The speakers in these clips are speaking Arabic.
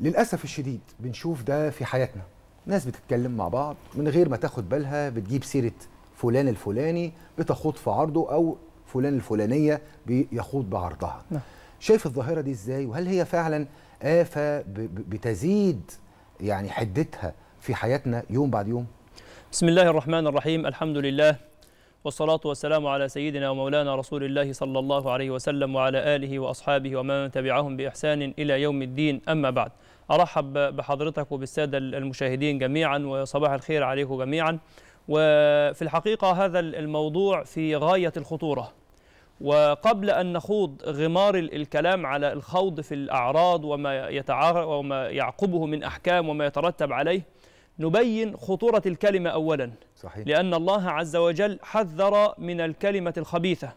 للاسف الشديد بنشوف ده في حياتنا ناس بتتكلم مع بعض من غير ما تاخد بالها بتجيب سيره فلان الفلاني بتخوض في عرضه او فلان الفلانيه بيخوض بعرضها نعم. شايف الظاهره دي ازاي وهل هي فعلا افه بتزيد يعني حدتها في حياتنا يوم بعد يوم بسم الله الرحمن الرحيم الحمد لله والصلاة والسلام على سيدنا ومولانا رسول الله صلى الله عليه وسلم وعلى آله وأصحابه ومن تبعهم بإحسان إلى يوم الدين أما بعد أرحب بحضرتك وبالسادة المشاهدين جميعا وصباح الخير عليكم جميعا وفي الحقيقة هذا الموضوع في غاية الخطورة وقبل أن نخوض غمار الكلام على الخوض في الأعراض وما, وما يعقبه من أحكام وما يترتب عليه نبين خطورة الكلمة أولا صحيح. لأن الله عز وجل حذر من الكلمة الخبيثة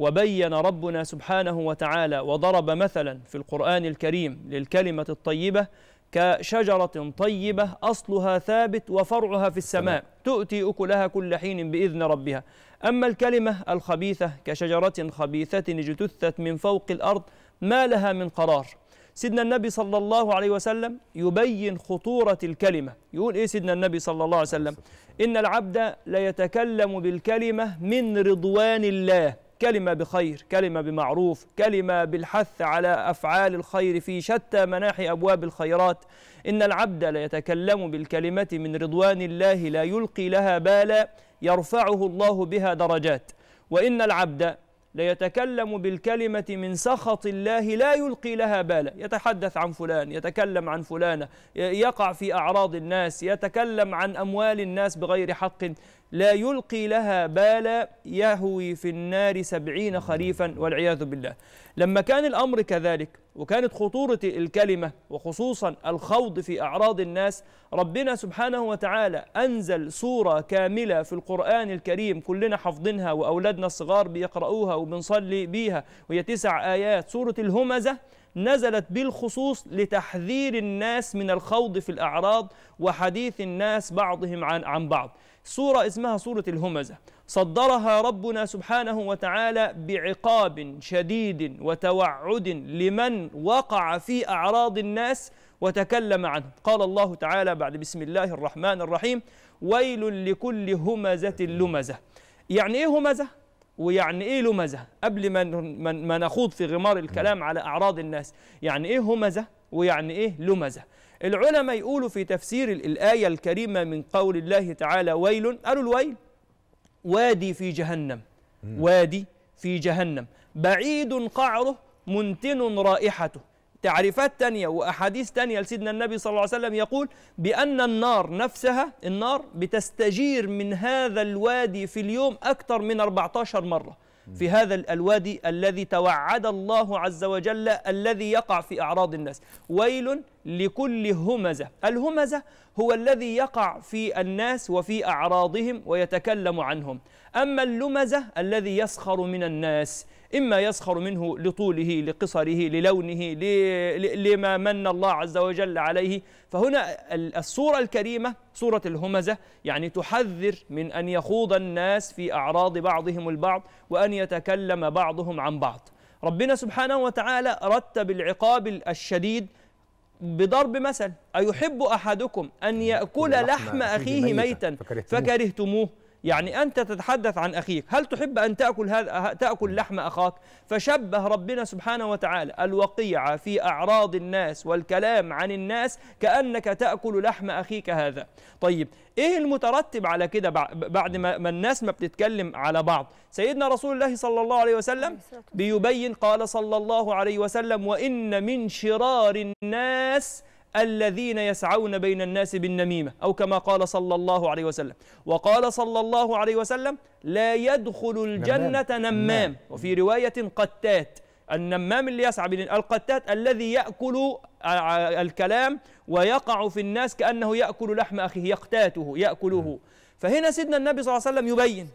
وبين ربنا سبحانه وتعالى وضرب مثلا في القرآن الكريم للكلمة الطيبة كشجرة طيبة أصلها ثابت وفرعها في السماء تؤتي أكلها كل حين بإذن ربها أما الكلمة الخبيثة كشجرة خبيثة اجتثت من فوق الأرض ما لها من قرار سيدنا النبي صلى الله عليه وسلم يبين خطورة الكلمة يقول إيه سيدنا النبي صلى الله عليه وسلم إن العبد ليتكلم بالكلمة من رضوان الله كلمة بخير كلمة بمعروف كلمة بالحث على أفعال الخير في شتى مناحي أبواب الخيرات إن العبد ليتكلم بالكلمة من رضوان الله لا يلقي لها بالا يرفعه الله بها درجات وإن العبد ليتكلم بالكلمة من سخط الله لا يلقي لها بالا يتحدث عن فلان يتكلم عن فلانة يقع في أعراض الناس يتكلم عن أموال الناس بغير حق لا يلقي لها بالا يهوي في النار سبعين خريفا والعياذ بالله لما كان الأمر كذلك وكانت خطورة الكلمة وخصوصا الخوض في أعراض الناس ربنا سبحانه وتعالى أنزل سورة كاملة في القرآن الكريم كلنا حافظينها وأولادنا الصغار بيقرؤوها وبنصلي بيها وهي تسع آيات سورة الهمزة نزلت بالخصوص لتحذير الناس من الخوض في الأعراض وحديث الناس بعضهم عن, عن بعض سورة اسمها سورة الهمزة صدرها ربنا سبحانه وتعالى بعقاب شديد وتوعد لمن وقع في أعراض الناس وتكلم عنه قال الله تعالى بعد بسم الله الرحمن الرحيم ويل لكل همزة لمزة يعني إيه همزة؟ ويعني ايه لمزه قبل ما ما نخوض في غمار الكلام على اعراض الناس يعني ايه همزه ويعني ايه لمزه العلماء يقولوا في تفسير الايه الكريمه من قول الله تعالى ويل قالوا الويل وادي في جهنم وادي في جهنم بعيد قعره منتن رائحته تعريفات تانية وأحاديث تانية لسيدنا النبي صلى الله عليه وسلم يقول بأن النار نفسها النار بتستجير من هذا الوادي في اليوم أكثر من 14 مرة في هذا الوادي الذي توعد الله عز وجل الذي يقع في أعراض الناس ويل لكل همزة الهمزة هو الذي يقع في الناس وفي أعراضهم ويتكلم عنهم أما اللمزة الذي يسخر من الناس إما يسخر منه لطوله لقصره للونه لما من الله عز وجل عليه فهنا الصورة الكريمة صورة الهمزة يعني تحذر من أن يخوض الناس في أعراض بعضهم البعض وأن يتكلم بعضهم عن بعض ربنا سبحانه وتعالى رتب العقاب الشديد بضرب مثل أيحب أحدكم أن يأكل لحم أخيه ميتا فكرهتموه يعني أنت تتحدث عن أخيك هل تحب أن تأكل, هذا تأكل لحم أخاك فشبه ربنا سبحانه وتعالى الوقيعة في أعراض الناس والكلام عن الناس كأنك تأكل لحم أخيك هذا طيب إيه المترتب على كده بعد ما الناس ما بتتكلم على بعض سيدنا رسول الله صلى الله عليه وسلم بيبين قال صلى الله عليه وسلم وإن من شرار الناس الذين يسعون بين الناس بالنميمة أو كما قال صلى الله عليه وسلم وقال صلى الله عليه وسلم لا يدخل الجنة نمام, نمام. وفي رواية قتات النمام اللي يسعى القتات الذي يأكل آه، آه، الكلام ويقع في الناس كأنه يأكل لحم أخيه يقتاته يأكله نعم. فهنا سيدنا النبي صلى الله عليه وسلم يبين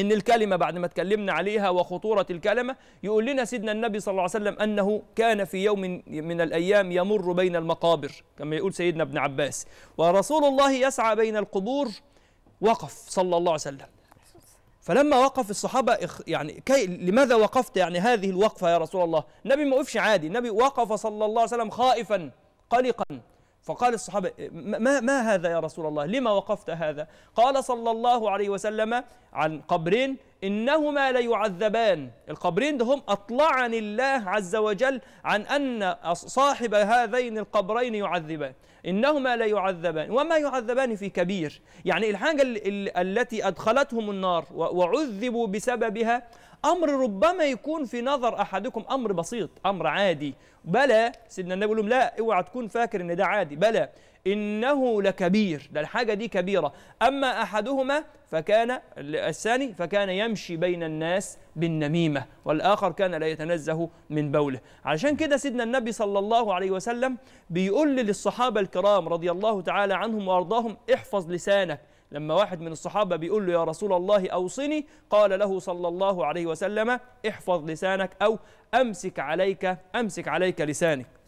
ان الكلمه بعد ما اتكلمنا عليها وخطوره الكلمه يقول لنا سيدنا النبي صلى الله عليه وسلم انه كان في يوم من الايام يمر بين المقابر كما يقول سيدنا ابن عباس ورسول الله يسعى بين القبور وقف صلى الله عليه وسلم فلما وقف الصحابه يعني كي لماذا وقفت يعني هذه الوقفه يا رسول الله النبي ما وقفش عادي النبي وقف صلى الله عليه وسلم خائفا قلقا فقال الصحابة ما, ما هذا يا رسول الله لما وقفت هذا قال صلى الله عليه وسلم عن قبر إنهما ليعذبان القبرين ده هم أطلعني الله عز وجل عن أن صاحب هذين القبرين يعذبان إنهما ليعذبان وما يعذبان في كبير يعني الحاجة التي أدخلتهم النار وعذبوا بسببها أمر ربما يكون في نظر أحدكم أمر بسيط أمر عادي بلى سيدنا النبي لهم لا اوعى تكون فاكر إن ده عادي بلى إنه لكبير ده الحاجة دي كبيرة أما أحدهما فكان الثاني فكان يمشي بين الناس بالنميمة والآخر كان لا يتنزه من بوله علشان كده سيدنا النبي صلى الله عليه وسلم بيقول للصحابة الكرام رضي الله تعالى عنهم وأرضاهم احفظ لسانك لما واحد من الصحابة بيقول له يا رسول الله أوصني قال له صلى الله عليه وسلم احفظ لسانك أو أمسك عليك أمسك عليك لسانك